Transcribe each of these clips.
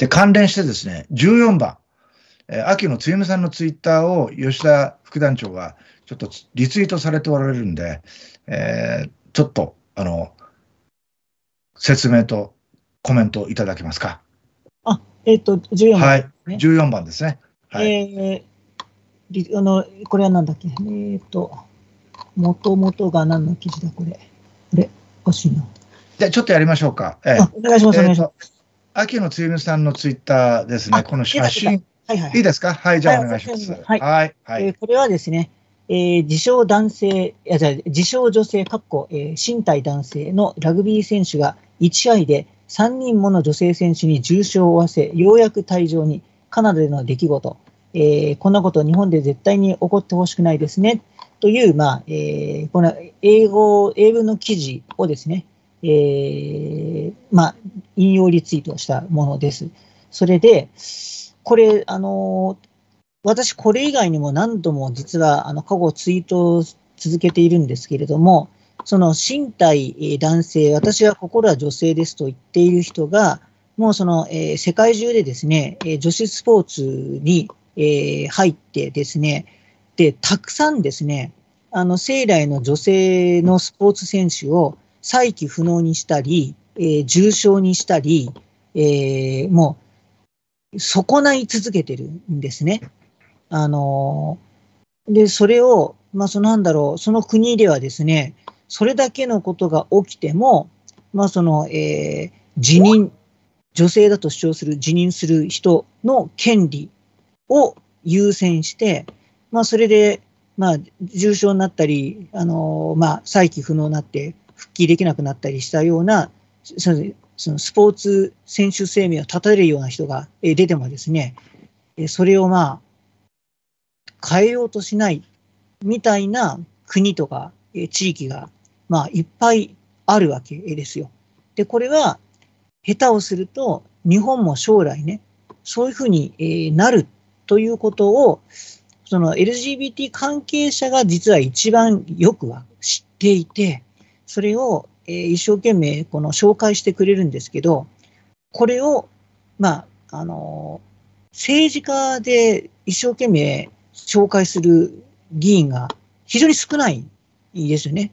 で、関連してですね、14番、えー、秋野つゆみさんのツイッターを吉田副団長がちょっとリツイートされておられるんで、えー、ちょっと、あの、説明とコメントいただけますか。あ、えっ、ー、と、14番、ね、はい、14番ですね。はい、えー、あの、これは何だっけ、えっ、ー、と、もともとが何の記事だ、これ。これ、おしいな。じゃちょっとやりましょうか。えー、お願いします、お願いします。秋野つゆみさんのツイッターですね、この写真。はいい、い、ですかはい、じゃあお願いします。はい。えこれはですね、えー、自称男性、いや、じゃ自称女性、かっこ、えー、身体男性のラグビー選手が1試合で3人もの女性選手に重傷を負わせ、ようやく退場に、カナダでの出来事、えー、こんなこと日本で絶対に起こってほしくないですね、という、まあ、えー、この英語、英文の記事をですね、えー、まあ、引用リツイートしたものです。それで、これ、あの私、これ以外にも何度も実は、あの、過去ツイートを続けているんですけれども、その身体男性、私は心は女性ですと言っている人が、もうその、えー、世界中でですね、え女子スポーツに、えー、入ってですね、で、たくさんですね、あの、生来の女性のスポーツ選手を、再起不能にしたり、えー、重症にしたり、えー、もう、損ない続けてるんですね。あのー、で、それを、まあ、そのなんだろう、その国ではですね、それだけのことが起きても、まあ、その、えー、辞任、女性だと主張する辞任する人の権利を優先して、まあ、それで、まあ、重症になったり、あのまあ、再起不能になって、復帰できなくなったりしたような、そのスポーツ選手生命を絶たれるような人が出てもですね、それをまあ、変えようとしないみたいな国とか地域が、まあ、いっぱいあるわけですよ。で、これは、下手をすると、日本も将来ね、そういうふうになるということを、その LGBT 関係者が実は一番よくは知っていて、それを、えー、一生懸命この紹介してくれるんですけど、これを、まあ、あのー、政治家で一生懸命紹介する議員が非常に少ないですよね。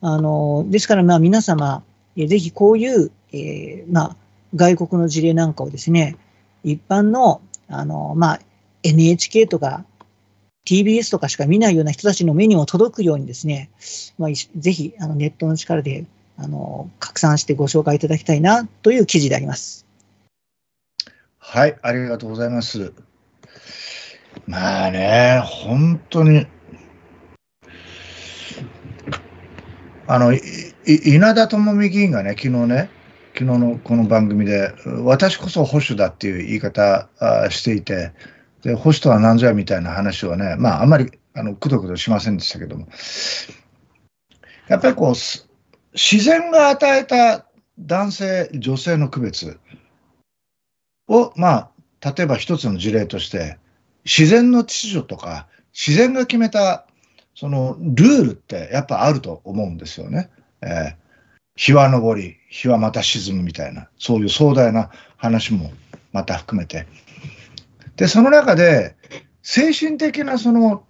あのー、ですから、まあ、皆様、えー、ぜひこういう、えー、まあ、外国の事例なんかをですね、一般の、あの、まあ、NHK とか TBS とかしか見ないような人たちの目にも届くようにですね、まあ、ぜひあのネットの力であの拡散してご紹介いただきたいなという記事であります。はい、ありがとうございます。まあね、本当に、あの、稲田朋美議員がね、昨日ね、昨日のこの番組で、私こそ保守だっていう言い方していて、で、保守とは何ぞやみたいな話はね、まあ、あまりあのくどくどしませんでしたけども、やっぱりこう、自然が与えた男性、女性の区別を、まあ、例えば一つの事例として、自然の秩序とか、自然が決めたそのルールってやっぱあると思うんですよね。えー、日は昇り、日はまた沈むみたいな、そういう壮大な話もまた含めて。で、その中で、精神的なその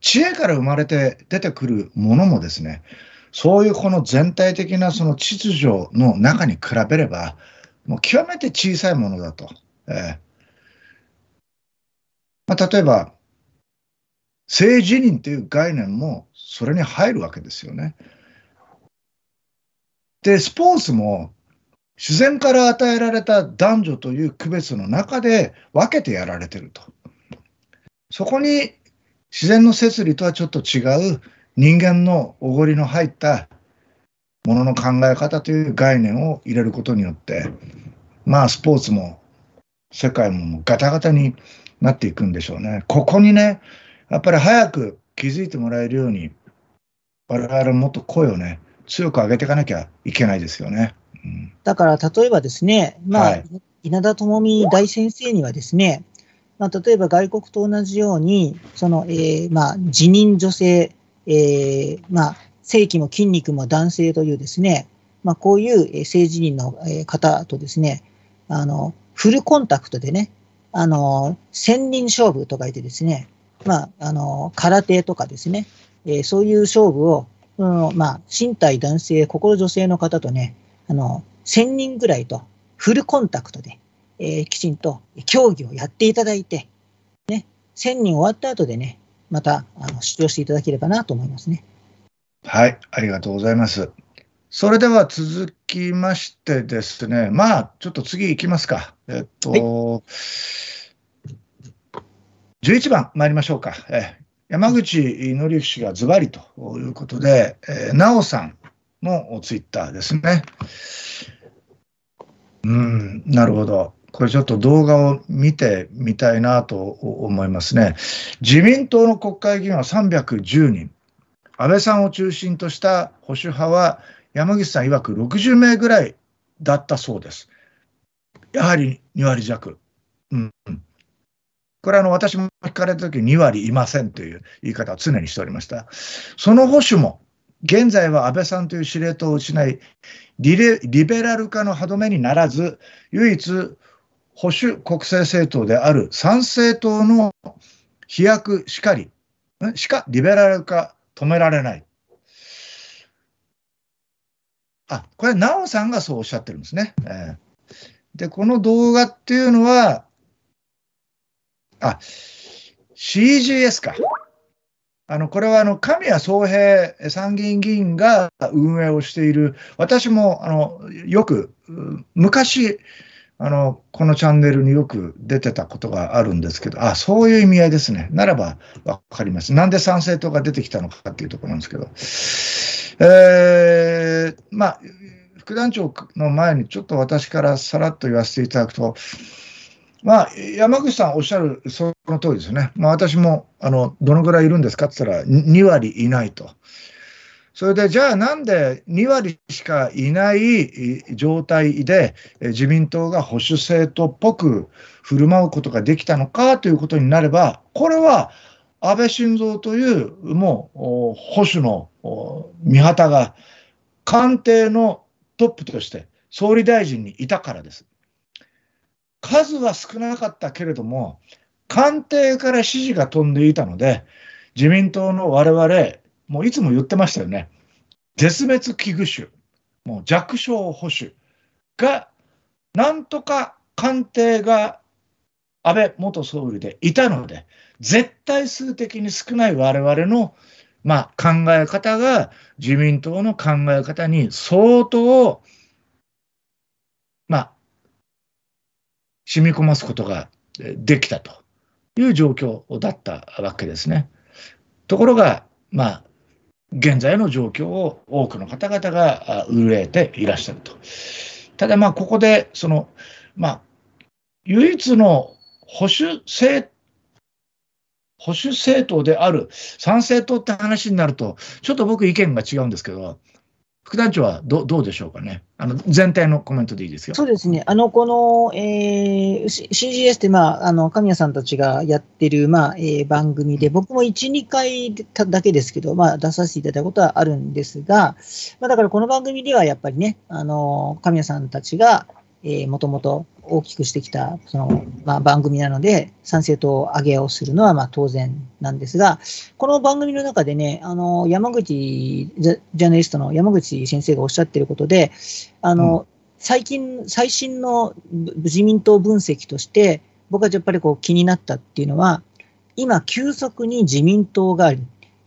知恵から生まれて出てくるものもですね、そういうこの全体的なその秩序の中に比べれば、もう極めて小さいものだと。えーまあ、例えば、性自認という概念もそれに入るわけですよね。で、スポーツも自然から与えられた男女という区別の中で分けてやられてると。そこに自然の摂理とはちょっと違う人間のおごりの入ったものの考え方という概念を入れることによって、まあスポーツも世界もガタガタになっていくんでしょうね。ここにね、やっぱり早く気づいてもらえるように、我々もっと声をね、強く上げていかなきゃいけないですよね。だから例えばですね、まあ、はい、稲田朋美大先生にはですね、まあ、例えば外国と同じように、その、えー、まあ、辞任女性、えー、まあ、性器も筋肉も男性というですね、まあ、こういう性自認の方とですね、あの、フルコンタクトでね、あの、千人勝負とか言ってですね、まあ、あの、空手とかですね、えー、そういう勝負を、うん、まあ、身体男性、心女性の方とね、あの、1000人ぐらいとフルコンタクトで、えー、きちんと競技をやっていただいて、ね、1000人終わった後でね、またあの出場していただければなと思いますね。はい、ありがとうございます。それでは続きましてですね、まあ、ちょっと次いきますか。えっと、はい、11番参りましょうか。え山口紀之氏がズバリということで、えー、なおさん、のツイッターですね。うん、なるほど。これちょっと動画を見てみたいなと思いますね。自民党の国会議員は310人。安倍さんを中心とした保守派は山岸さん曰く60名ぐらいだったそうです。やはり2割弱。うん、これあの私も聞かれた時に2割いませんという言い方を常にしておりました。その保守も現在は安倍さんという司令塔を失いリベラル化の歯止めにならず唯一保守国政政党である参政党の飛躍しかりしかリベラル化止められない。あこれ、奈緒さんがそうおっしゃってるんですね。えー、で、この動画っていうのは、あ CGS か。あの、これはあの、神谷総平参議院議員が運営をしている、私もあの、よく、昔、あの、このチャンネルによく出てたことがあるんですけど、あ、そういう意味合いですね。ならばわかります。なんで参政党が出てきたのかっていうところなんですけど、えー、まあ、副団長の前にちょっと私からさらっと言わせていただくと、まあ、山口さんおっしゃるそその通りですね。まあ、私も、あの、どのぐらいいるんですかって言ったら、2割いないと。それで、じゃあなんで2割しかいない状態で、自民党が保守政党っぽく振る舞うことができたのかということになれば、これは安倍晋三という、もう、保守の見旗が、官邸のトップとして総理大臣にいたからです。数は少なかったけれども、官邸から指示が飛んでいたので、自民党の我々、もういつも言ってましたよね、絶滅危惧種、もう弱小保守が、なんとか官邸が安倍元総理でいたので、絶対数的に少ない我々の、まあ、考え方が自民党の考え方に相当、まあ、染み込ますことができたと。いう状況だったわけですね。ところが、まあ、現在の状況を多くの方々が憂えていらっしゃると。ただ、まあ、ここで、その、まあ、唯一の保守政保守政党である参政党って話になると、ちょっと僕意見が違うんですけど、副団長はどどうでしょうかね、あの全体のコメントでいいですよそうですね、あのこの、えー、CGS って、まあ、あの神谷さんたちがやってる、まあえー、番組で、僕も1、2回だけですけど、まあ、出させていただいたことはあるんですが、まあ、だからこの番組ではやっぱりね、あの神谷さんたちが、えもともと大きくしてきたその、まあ、番組なので、参政党上げをするのはま当然なんですが、この番組の中でね、あの山口ジャーナリストの山口先生がおっしゃってることで、あの、うん、最近、最新の自民党分析として、僕はやっぱりこう気になったっていうのは、今、急速に自民党が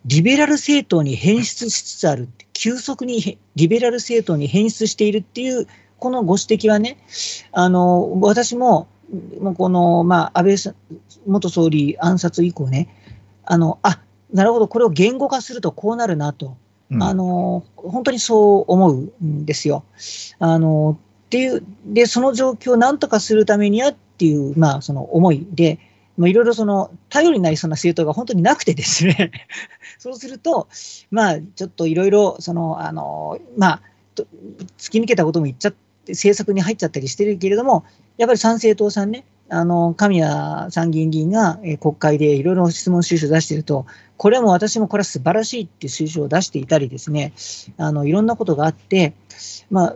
リベラル政党に変質しつつある、急速にリベラル政党に変質しているっていうこのご指摘はね、あの、私も、この、まあ、安倍元総理暗殺以降ね、あの、あ、なるほど、これを言語化するとこうなるなと、うん、あの、本当にそう思うんですよ。あの、っていう、で、その状況をなんとかするためにはっていう、まあ、その思いで、まあ、いろいろその頼りになりそうな政党が本当になくてですね そうすると、まあ、ちょっといろいろ、その、あの、まあ、突き抜けたことも言っちゃっって政策に入っちゃったりしてるけれども、やっぱり参政党さんね、あの、神谷参議院議員が、え国会でいろいろ質問収集出してると、これも私もこれは素晴らしいって収集を出していたりですね、あの、いろんなことがあって、まあ、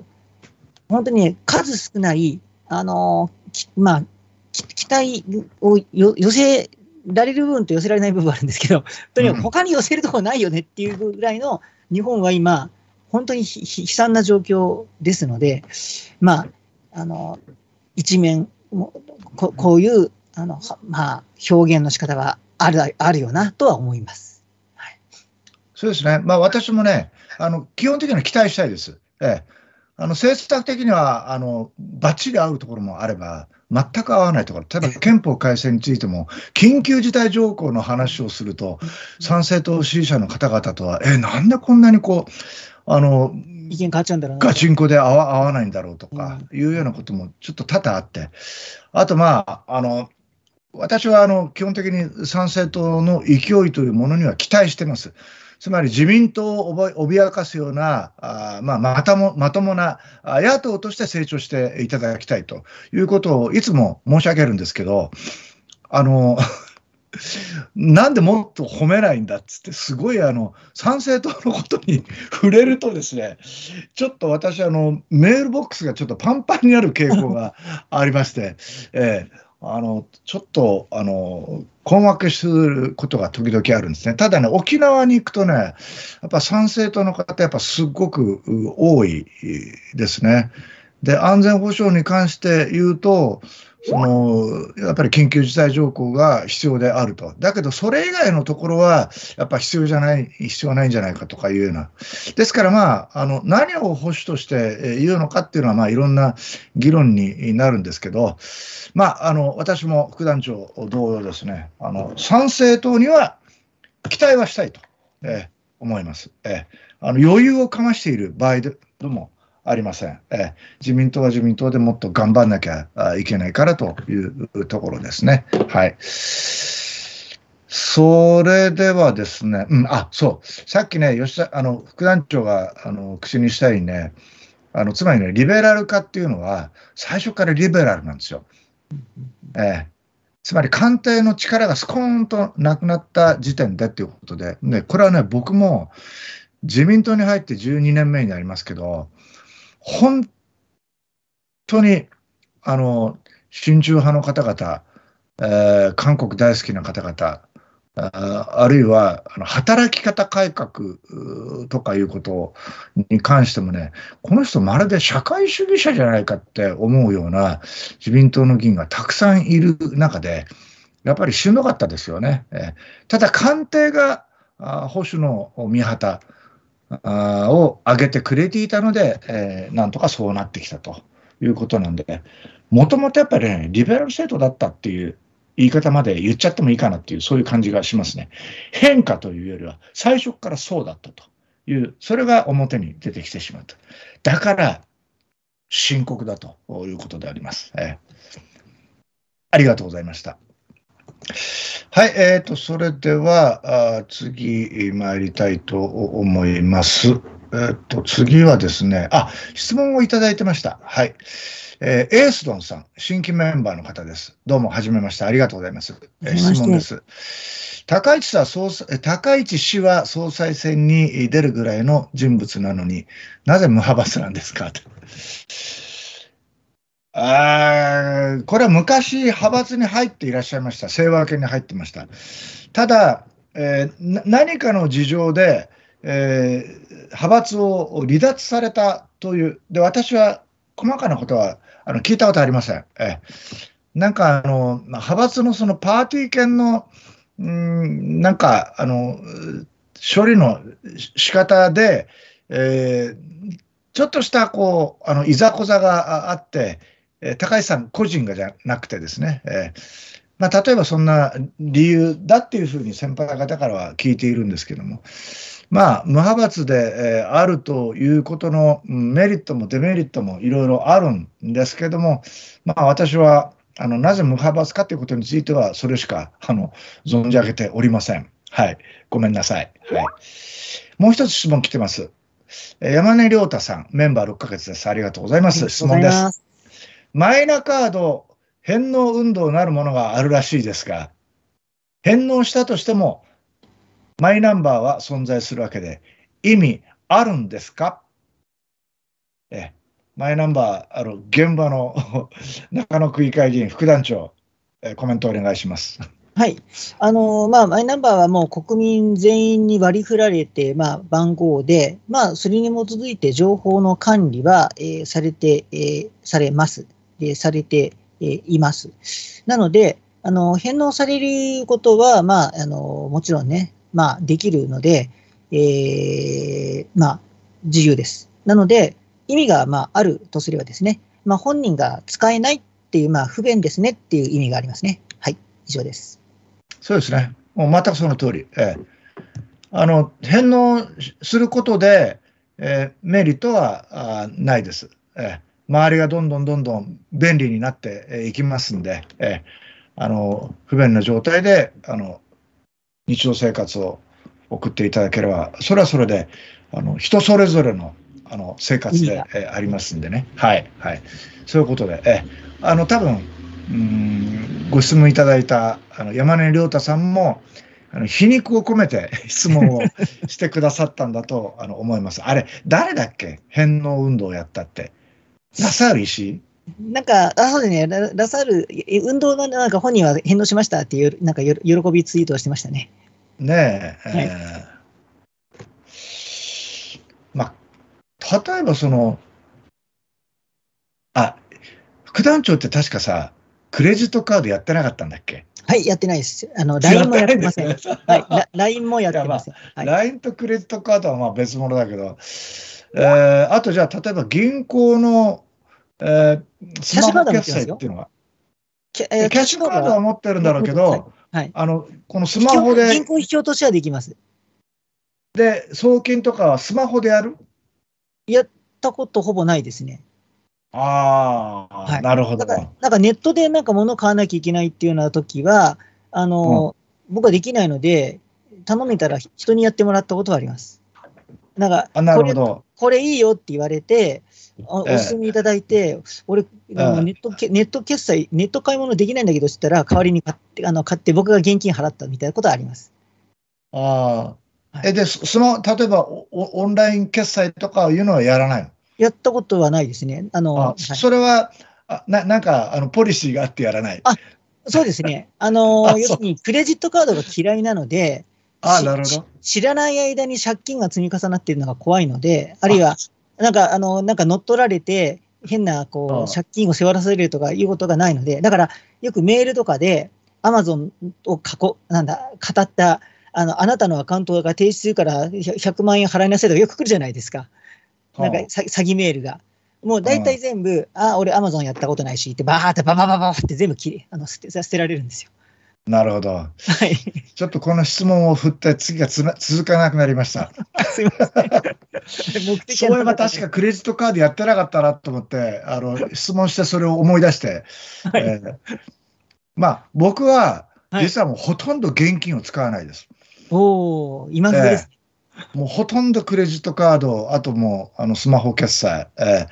本当に、ね、数少ない、あの、まあ、期待を寄せられる部分と寄せられない部分あるんですけど、とにかく他に寄せるところないよねっていうぐらいの日本は今、本当に悲惨な状況ですので、まあ、あの、一面、ここういう、あの、まあ、表現の仕方がある、あるよなとは思います。はい、そうですね。まあ、私もね、あの、基本的には期待したいです。ええ。あの政策的にはあのバッチリ合うところもあれば、全く合わないところ、例えば憲法改正についても、緊急事態条項の話をすると、賛成党支持者の方々とは、え、なんでこんなにこう、あの、意見変わっちゃうんだろうガチンコで合わ合わないんだろうとか、いうようなこともちょっと多々あって、あとまあ、あの、私はあの基本的に参政党の勢いというものには期待してます。つまり自民党を脅かすような、あまあ、またもまともな野党として成長していただきたいということをいつも申し上げるんですけど、あの なんでもっと褒めないんだっつって、すごいあの参政党のことに 触れるとですね、ちょっと私あの、メールボックスがちょっとパンパンになる傾向がありまして、えー、あのちょっとあの困惑することが時々あるんですね。ただね、沖縄に行くとね、やっぱ賛成党の方、やっぱすごく多いですね。で、安全保障に関して言うと、その、やっぱり緊急事態条項が必要であると。だけど、それ以外のところは、やっぱ必要じゃない、必要ないんじゃないかとかいうような。ですから、まあ、あの、何を保守として言うのかっていうのは、まあ、いろんな議論になるんですけど、まあ、あの、私も副団長同様ですね、あの、賛成党には期待はしたいと、えー、思います。えー、あの、余裕をかましている場合でも、ありません、え自民党は自民党でもっと頑張んなきゃいけないからというところですね。はいそれではですね、うん、あそうさっきね吉田あの副団長があの口にしたいねあのつまりねリベラル化っていうのは最初からリベラルなんですよ。えー、つまり官邸の力がスコーンとなくなった時点でっていうことで、ね、これはね、僕も自民党に入って12年目になりますけど、本当に、あの、真珠派の方々、えー、韓国大好きな方々、あるいはあの働き方改革とかいうことに関してもね、この人まるで社会主義者じゃないかって思うような自民党の議員がたくさんいる中で、やっぱりしんどかったですよね。えただ官邸があ保守の御旗、を上げてくれていたので、えー、なんとかそうなってきたということなんで、もともとやっぱり、ね、リベラル制度だったっていう言い方まで言っちゃってもいいかなっていう、そういう感じがしますね。変化というよりは、最初からそうだったという、それが表に出てきてしまった。だから、深刻だということであります。えー、ありがとうございました。はい、えーと、それではあ次参りたいと思います。えーと、次はですね、あ質問をいただいてました。はい、えー、エースドンさん、新規メンバーの方です。どうも、はじめまして。ありがとうございます。えー、質問です。高市さ総高市氏は総裁選に出るぐらいの人物なのになぜ無派閥なんですかと。あこれは昔、派閥に入っていらっしゃいました、清和圏に入ってました。ただ、えー、何かの事情で、えー、派閥を離脱されたという、で私は細かなことはあの聞いたことありません。えなんかあの、派閥のそのパーティー券の、うん、なんかあの処理の仕方で、えー、ちょっとしたこうあのいざこざがあって、え高橋さん個人がじゃなくてですね、えまあ、例えばそんな理由だっていうふうに先輩方からは聞いているんですけども、まあ、無派閥で、えあるということのメリットもデメリットもいろいろあるんですけども、まあ、私はあのなぜ無派閥かということについては、それしかあの存じ上げておりません。はい、ごめんなさい。はい、もう一つ質問来てます。山根亮太さん、メンバー6ヶ月です。ありがとうございます。質問です。マイナカード返納運動なるものがあるらしいですが、返納したとしても、マイナンバーは存在するわけで、意味あるんですかえマイナンバー、あの現場の 中野区議会議員、副団長、えコメントお願いします。はいあのまあ、マイナンバーはもう国民全員に割り振られて、まあ、番号で、まあ、それに基づいて情報の管理は、えー、されて、えー、されます。されてえいます。なので、あの返納されることは、まあ、あのもちろんね、まあ、できるので、えー、まあ、自由です。なので、意味が、まあ、あるとすればですね、まあ、本人が使えないっていう、まあ、不便ですねっていう意味がありますね。はい、以上です。そうですね。もう全くその通り。えー、あの返納することで、えー、メリットはあないです。えー周りがどんどんどんどん便利になっていきますんで、えあの不便な状態であの日常生活を送っていただければ、それはそれであの人それぞれのあの生活でえありますんでね、はいはい、そういうことで、えあの多分うんご質問いただいたあの山根亮太さんも、あの皮肉を込めて 質問をしてくださったんだとあの思います。あれ、誰だっけ返納運動をやったって。ラサール石なんか、あ、そうですねラ、サール、運動のなんか本人は返納しましたっていう、なんか喜びツイートをしてましたね。ねえ。はいえー、まあ、例えばその、あ、副団長って確かさ、クレジットカードやってなかったんだっけはい、やってないです。あの、LINE もやってません。LINE もやってません。LINE とクレジットカードはまあ別物だけど、えー、あとじゃあ、例えば銀行の、えー、スマホ決済っていうのは。キャッシュカードは持ってるんだろうけど、はい、あのこのスマホで。銀行引き落としはできます。で、送金とかはスマホでやるやったことほぼないですね。ああ、はい、なるほど。なんかネットでなんか物買わなきゃいけないっていうような時は、あの、うん、僕はできないので、頼めたら人にやってもらったことはあります。なんか、あなるほど。これいいよって言われて、お勧めいただいて、俺、ネットネット決済、ネット買い物できないんだけどったら、代わりに買ってあの買って、僕が現金払ったみたいなことはあります。ああ、えで、その、例えばオオンライン決済とかいうのはやらないのやったことはないですね。あのあ、それはあななんかあのポリシーがあってやらない。あそうですね。あの 要するにクレジットカードが嫌いなので、あなるほど知らない間に借金が積み重なっているのが怖いので、あるいは、なんか、あの、なんか乗っ取られて、変な、こう、借金を背負われるとかいうことがないので、だから、よくメールとかで、アマゾンを過去、なんだ、語った、あの、あなたのアカウントが停止するから100万円払いなさいとかよく来るじゃないですか。なんか詐欺メールが。もう大体全部、ああ、俺アマゾンやったことないしって、バーってババババって全部切れあの捨て捨てられるんですよ。なるほど。はい。ちょっとこの質問を振って次がつな続かなくなりました。すいません。目的そういえば確かクレジットカードやってなかったなと思って、あの、質問してそれを思い出して。はい、えー、まあ、僕は、実はもうほとんど現金を使わないです。はい、おお今です、えー、もうほとんどクレジットカード、あともうあのスマホ決済、え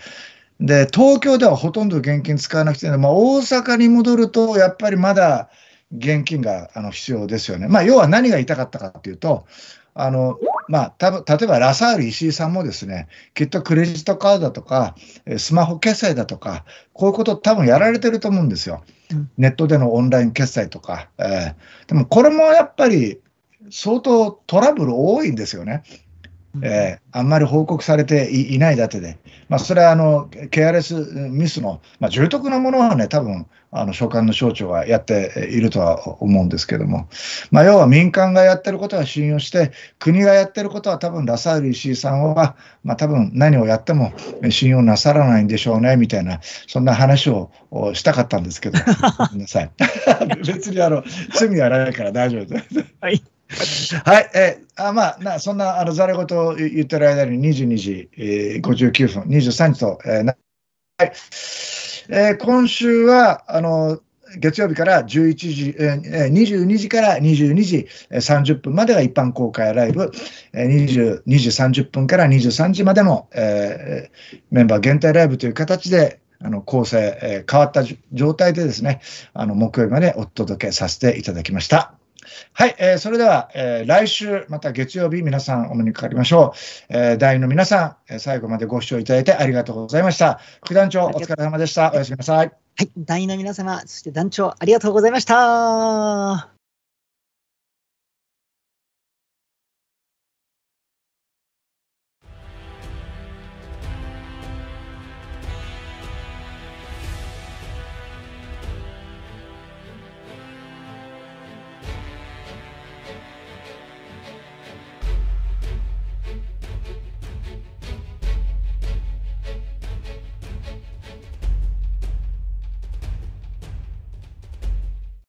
ー、で、東京ではほとんど現金使わなくて、まあ、大阪に戻ると、やっぱりまだ、現金があの必要ですよね。まあ、要は何が言いたかったかっていうと、あのまあ、例えばラサール石井さんもですね、きっとクレジットカードだとか、スマホ決済だとか、こういうこと多分やられてると思うんですよ。ネットでのオンライン決済とか。えー、でもこれもやっぱり相当トラブル多いんですよね。えー、あんまり報告されていないだけで、まあ、それはあのケアレスミスの、まあ、重篤なものはね、多分あの所管の省庁はやっているとは思うんですけども、まあ、要は民間がやってることは信用して、国がやってることは多分ラサール石井さんは、まあ、多分何をやっても信用なさらないんでしょうねみたいな、そんな話をしたかったんですけど、ごめんなさい。別にあの罪はないから大丈夫です。はい はい、えー、あまあな、そんなあのざれごを言ってる間に22時、えー、59分、23時と、えーなはいえー、今週はあの月曜日から11時、えー、22時から22時30分までが一般公開ライブ、え22時30分から23時までの、えー、メンバー限定ライブという形であの構成、えー、変わった状態でですね、あの木曜日までお届けさせていただきました。はい、えー、それでは、えー、来週、また月曜日、皆さんお目にかかりましょう。えー、団員の皆さん、えー、最後までご視聴いただいてありがとうございました。副団長、お疲れ様でした。おやすみなさい。はい、団員の皆様、そして団長、ありがとうございました。